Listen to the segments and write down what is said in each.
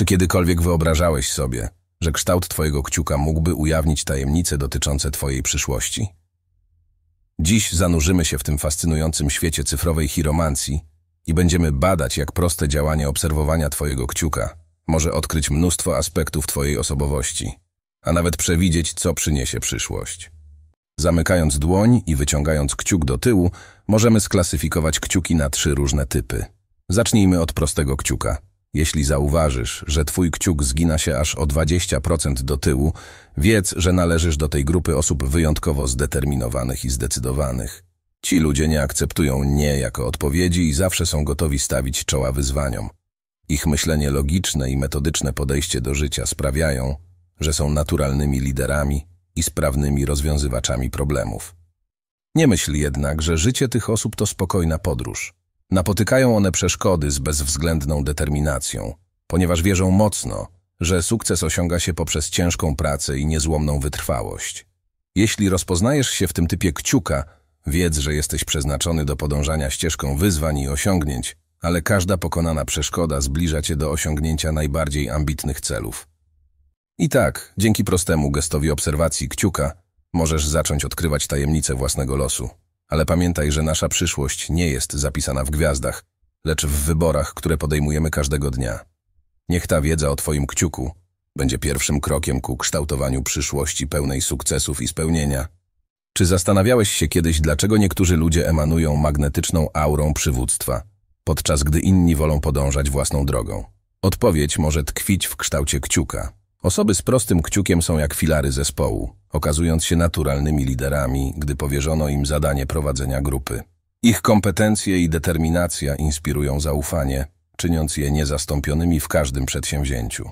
Czy kiedykolwiek wyobrażałeś sobie, że kształt twojego kciuka mógłby ujawnić tajemnice dotyczące twojej przyszłości? Dziś zanurzymy się w tym fascynującym świecie cyfrowej chiromancji i będziemy badać, jak proste działanie obserwowania twojego kciuka może odkryć mnóstwo aspektów twojej osobowości, a nawet przewidzieć, co przyniesie przyszłość. Zamykając dłoń i wyciągając kciuk do tyłu, możemy sklasyfikować kciuki na trzy różne typy. Zacznijmy od prostego kciuka – jeśli zauważysz, że twój kciuk zgina się aż o 20% do tyłu, wiedz, że należysz do tej grupy osób wyjątkowo zdeterminowanych i zdecydowanych. Ci ludzie nie akceptują nie jako odpowiedzi i zawsze są gotowi stawić czoła wyzwaniom. Ich myślenie logiczne i metodyczne podejście do życia sprawiają, że są naturalnymi liderami i sprawnymi rozwiązywaczami problemów. Nie myśl jednak, że życie tych osób to spokojna podróż. Napotykają one przeszkody z bezwzględną determinacją, ponieważ wierzą mocno, że sukces osiąga się poprzez ciężką pracę i niezłomną wytrwałość. Jeśli rozpoznajesz się w tym typie kciuka, wiedz, że jesteś przeznaczony do podążania ścieżką wyzwań i osiągnięć, ale każda pokonana przeszkoda zbliża cię do osiągnięcia najbardziej ambitnych celów. I tak, dzięki prostemu gestowi obserwacji kciuka, możesz zacząć odkrywać tajemnice własnego losu. Ale pamiętaj, że nasza przyszłość nie jest zapisana w gwiazdach, lecz w wyborach, które podejmujemy każdego dnia. Niech ta wiedza o Twoim kciuku będzie pierwszym krokiem ku kształtowaniu przyszłości pełnej sukcesów i spełnienia. Czy zastanawiałeś się kiedyś, dlaczego niektórzy ludzie emanują magnetyczną aurą przywództwa, podczas gdy inni wolą podążać własną drogą? Odpowiedź może tkwić w kształcie kciuka. Osoby z prostym kciukiem są jak filary zespołu, okazując się naturalnymi liderami, gdy powierzono im zadanie prowadzenia grupy. Ich kompetencje i determinacja inspirują zaufanie, czyniąc je niezastąpionymi w każdym przedsięwzięciu.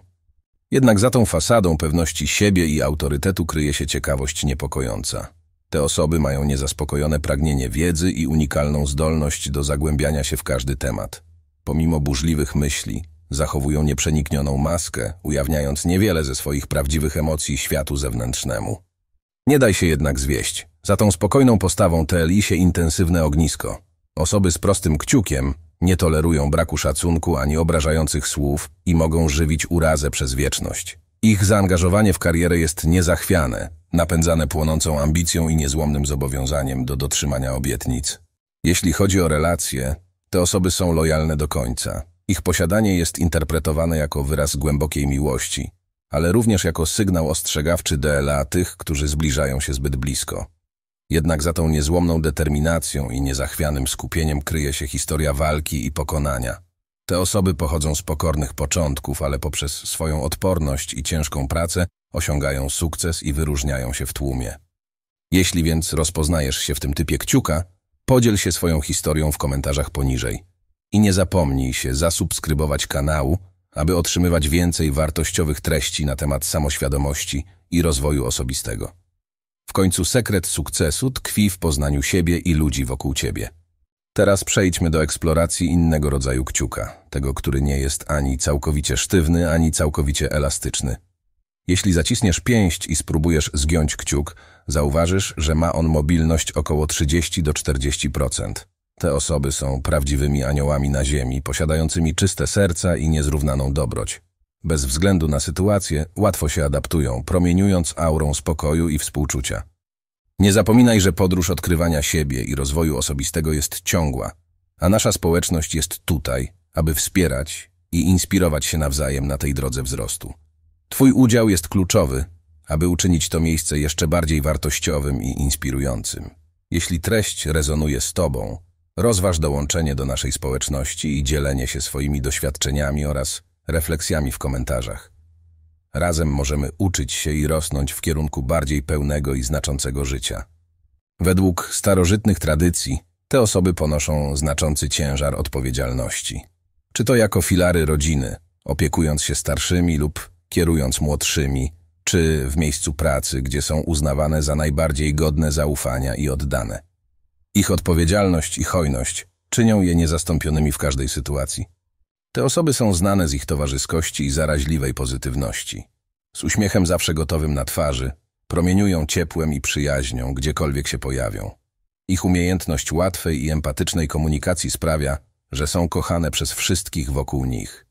Jednak za tą fasadą pewności siebie i autorytetu kryje się ciekawość niepokojąca. Te osoby mają niezaspokojone pragnienie wiedzy i unikalną zdolność do zagłębiania się w każdy temat. Pomimo burzliwych myśli, Zachowują nieprzeniknioną maskę, ujawniając niewiele ze swoich prawdziwych emocji światu zewnętrznemu. Nie daj się jednak zwieść. Za tą spokojną postawą teli się intensywne ognisko. Osoby z prostym kciukiem nie tolerują braku szacunku ani obrażających słów i mogą żywić urazę przez wieczność. Ich zaangażowanie w karierę jest niezachwiane, napędzane płonącą ambicją i niezłomnym zobowiązaniem do dotrzymania obietnic. Jeśli chodzi o relacje, te osoby są lojalne do końca. Ich posiadanie jest interpretowane jako wyraz głębokiej miłości, ale również jako sygnał ostrzegawczy DLA tych, którzy zbliżają się zbyt blisko. Jednak za tą niezłomną determinacją i niezachwianym skupieniem kryje się historia walki i pokonania. Te osoby pochodzą z pokornych początków, ale poprzez swoją odporność i ciężką pracę osiągają sukces i wyróżniają się w tłumie. Jeśli więc rozpoznajesz się w tym typie kciuka, podziel się swoją historią w komentarzach poniżej. I nie zapomnij się zasubskrybować kanału, aby otrzymywać więcej wartościowych treści na temat samoświadomości i rozwoju osobistego. W końcu sekret sukcesu tkwi w poznaniu siebie i ludzi wokół ciebie. Teraz przejdźmy do eksploracji innego rodzaju kciuka, tego, który nie jest ani całkowicie sztywny, ani całkowicie elastyczny. Jeśli zacisniesz pięść i spróbujesz zgiąć kciuk, zauważysz, że ma on mobilność około 30 do 40%. Te osoby są prawdziwymi aniołami na ziemi, posiadającymi czyste serca i niezrównaną dobroć. Bez względu na sytuację, łatwo się adaptują, promieniując aurą spokoju i współczucia. Nie zapominaj, że podróż odkrywania siebie i rozwoju osobistego jest ciągła, a nasza społeczność jest tutaj, aby wspierać i inspirować się nawzajem na tej drodze wzrostu. Twój udział jest kluczowy, aby uczynić to miejsce jeszcze bardziej wartościowym i inspirującym. Jeśli treść rezonuje z Tobą, Rozważ dołączenie do naszej społeczności i dzielenie się swoimi doświadczeniami oraz refleksjami w komentarzach. Razem możemy uczyć się i rosnąć w kierunku bardziej pełnego i znaczącego życia. Według starożytnych tradycji te osoby ponoszą znaczący ciężar odpowiedzialności. Czy to jako filary rodziny, opiekując się starszymi lub kierując młodszymi, czy w miejscu pracy, gdzie są uznawane za najbardziej godne zaufania i oddane. Ich odpowiedzialność i hojność czynią je niezastąpionymi w każdej sytuacji. Te osoby są znane z ich towarzyskości i zaraźliwej pozytywności. Z uśmiechem zawsze gotowym na twarzy, promieniują ciepłem i przyjaźnią, gdziekolwiek się pojawią. Ich umiejętność łatwej i empatycznej komunikacji sprawia, że są kochane przez wszystkich wokół nich.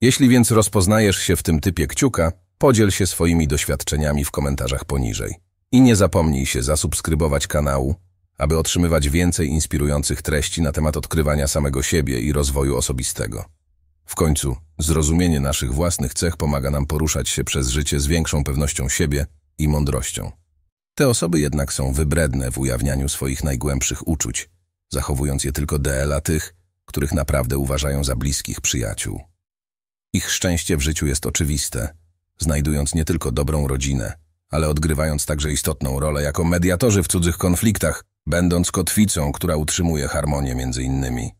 Jeśli więc rozpoznajesz się w tym typie kciuka, podziel się swoimi doświadczeniami w komentarzach poniżej. I nie zapomnij się zasubskrybować kanału, aby otrzymywać więcej inspirujących treści na temat odkrywania samego siebie i rozwoju osobistego. W końcu, zrozumienie naszych własnych cech pomaga nam poruszać się przez życie z większą pewnością siebie i mądrością. Te osoby jednak są wybredne w ujawnianiu swoich najgłębszych uczuć, zachowując je tylko dla tych, których naprawdę uważają za bliskich przyjaciół. Ich szczęście w życiu jest oczywiste, znajdując nie tylko dobrą rodzinę, ale odgrywając także istotną rolę jako mediatorzy w cudzych konfliktach, będąc kotwicą, która utrzymuje harmonię między innymi.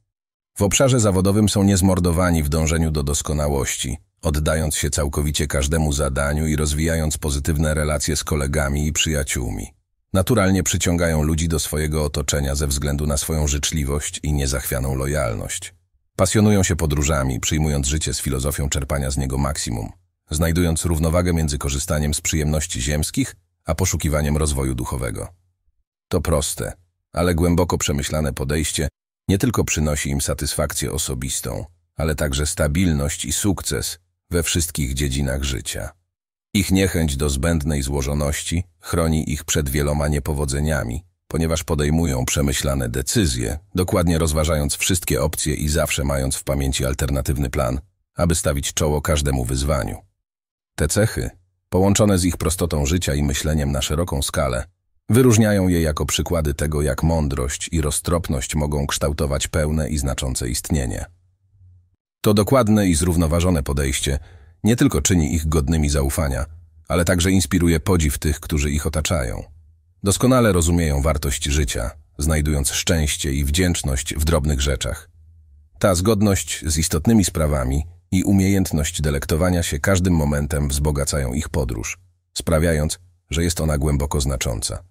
W obszarze zawodowym są niezmordowani w dążeniu do doskonałości, oddając się całkowicie każdemu zadaniu i rozwijając pozytywne relacje z kolegami i przyjaciółmi. Naturalnie przyciągają ludzi do swojego otoczenia ze względu na swoją życzliwość i niezachwianą lojalność. Pasjonują się podróżami, przyjmując życie z filozofią czerpania z niego maksimum znajdując równowagę między korzystaniem z przyjemności ziemskich a poszukiwaniem rozwoju duchowego. To proste, ale głęboko przemyślane podejście nie tylko przynosi im satysfakcję osobistą, ale także stabilność i sukces we wszystkich dziedzinach życia. Ich niechęć do zbędnej złożoności chroni ich przed wieloma niepowodzeniami, ponieważ podejmują przemyślane decyzje, dokładnie rozważając wszystkie opcje i zawsze mając w pamięci alternatywny plan, aby stawić czoło każdemu wyzwaniu. Te cechy, połączone z ich prostotą życia i myśleniem na szeroką skalę, wyróżniają je jako przykłady tego, jak mądrość i roztropność mogą kształtować pełne i znaczące istnienie. To dokładne i zrównoważone podejście nie tylko czyni ich godnymi zaufania, ale także inspiruje podziw tych, którzy ich otaczają. Doskonale rozumieją wartość życia, znajdując szczęście i wdzięczność w drobnych rzeczach. Ta zgodność z istotnymi sprawami – i umiejętność delektowania się każdym momentem wzbogacają ich podróż, sprawiając, że jest ona głęboko znacząca.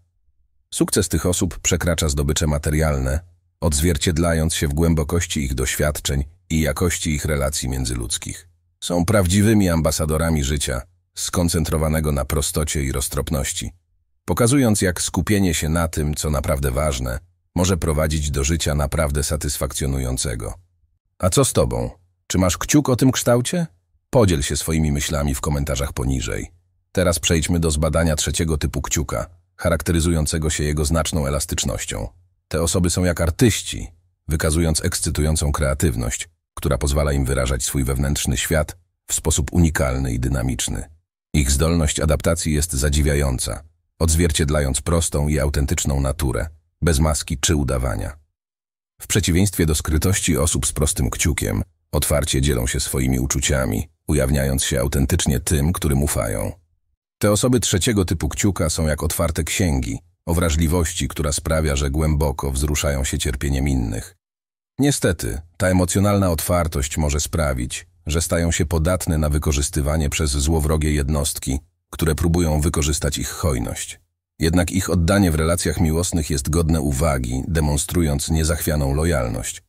Sukces tych osób przekracza zdobycze materialne, odzwierciedlając się w głębokości ich doświadczeń i jakości ich relacji międzyludzkich. Są prawdziwymi ambasadorami życia, skoncentrowanego na prostocie i roztropności, pokazując jak skupienie się na tym, co naprawdę ważne, może prowadzić do życia naprawdę satysfakcjonującego. A co z tobą? Czy masz kciuk o tym kształcie? Podziel się swoimi myślami w komentarzach poniżej. Teraz przejdźmy do zbadania trzeciego typu kciuka, charakteryzującego się jego znaczną elastycznością. Te osoby są jak artyści, wykazując ekscytującą kreatywność, która pozwala im wyrażać swój wewnętrzny świat w sposób unikalny i dynamiczny. Ich zdolność adaptacji jest zadziwiająca, odzwierciedlając prostą i autentyczną naturę, bez maski czy udawania. W przeciwieństwie do skrytości osób z prostym kciukiem, Otwarcie dzielą się swoimi uczuciami, ujawniając się autentycznie tym, którym ufają. Te osoby trzeciego typu kciuka są jak otwarte księgi o wrażliwości, która sprawia, że głęboko wzruszają się cierpieniem innych. Niestety, ta emocjonalna otwartość może sprawić, że stają się podatne na wykorzystywanie przez złowrogie jednostki, które próbują wykorzystać ich hojność. Jednak ich oddanie w relacjach miłosnych jest godne uwagi, demonstrując niezachwianą lojalność.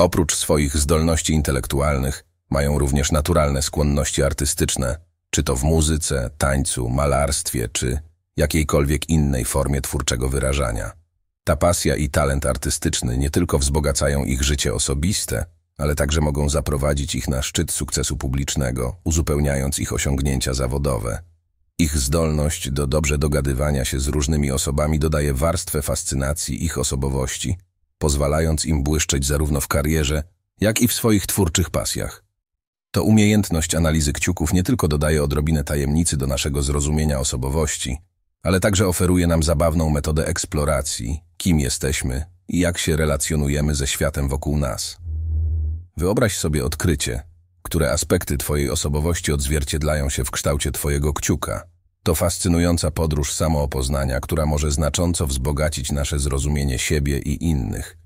Oprócz swoich zdolności intelektualnych, mają również naturalne skłonności artystyczne, czy to w muzyce, tańcu, malarstwie, czy jakiejkolwiek innej formie twórczego wyrażania. Ta pasja i talent artystyczny nie tylko wzbogacają ich życie osobiste, ale także mogą zaprowadzić ich na szczyt sukcesu publicznego, uzupełniając ich osiągnięcia zawodowe. Ich zdolność do dobrze dogadywania się z różnymi osobami dodaje warstwę fascynacji ich osobowości, pozwalając im błyszczeć zarówno w karierze, jak i w swoich twórczych pasjach. To umiejętność analizy kciuków nie tylko dodaje odrobinę tajemnicy do naszego zrozumienia osobowości, ale także oferuje nam zabawną metodę eksploracji, kim jesteśmy i jak się relacjonujemy ze światem wokół nas. Wyobraź sobie odkrycie, które aspekty Twojej osobowości odzwierciedlają się w kształcie Twojego kciuka – to fascynująca podróż samoopoznania, która może znacząco wzbogacić nasze zrozumienie siebie i innych.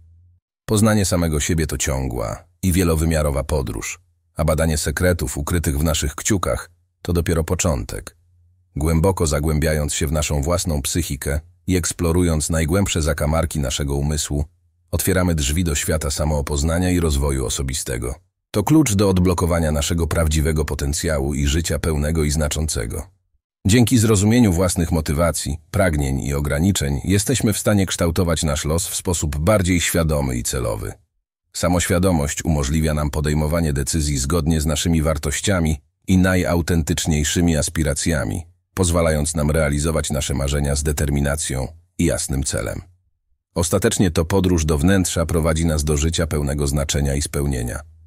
Poznanie samego siebie to ciągła i wielowymiarowa podróż, a badanie sekretów ukrytych w naszych kciukach to dopiero początek. Głęboko zagłębiając się w naszą własną psychikę i eksplorując najgłębsze zakamarki naszego umysłu, otwieramy drzwi do świata samoopoznania i rozwoju osobistego. To klucz do odblokowania naszego prawdziwego potencjału i życia pełnego i znaczącego. Dzięki zrozumieniu własnych motywacji, pragnień i ograniczeń jesteśmy w stanie kształtować nasz los w sposób bardziej świadomy i celowy. Samoświadomość umożliwia nam podejmowanie decyzji zgodnie z naszymi wartościami i najautentyczniejszymi aspiracjami, pozwalając nam realizować nasze marzenia z determinacją i jasnym celem. Ostatecznie to podróż do wnętrza prowadzi nas do życia pełnego znaczenia i spełnienia.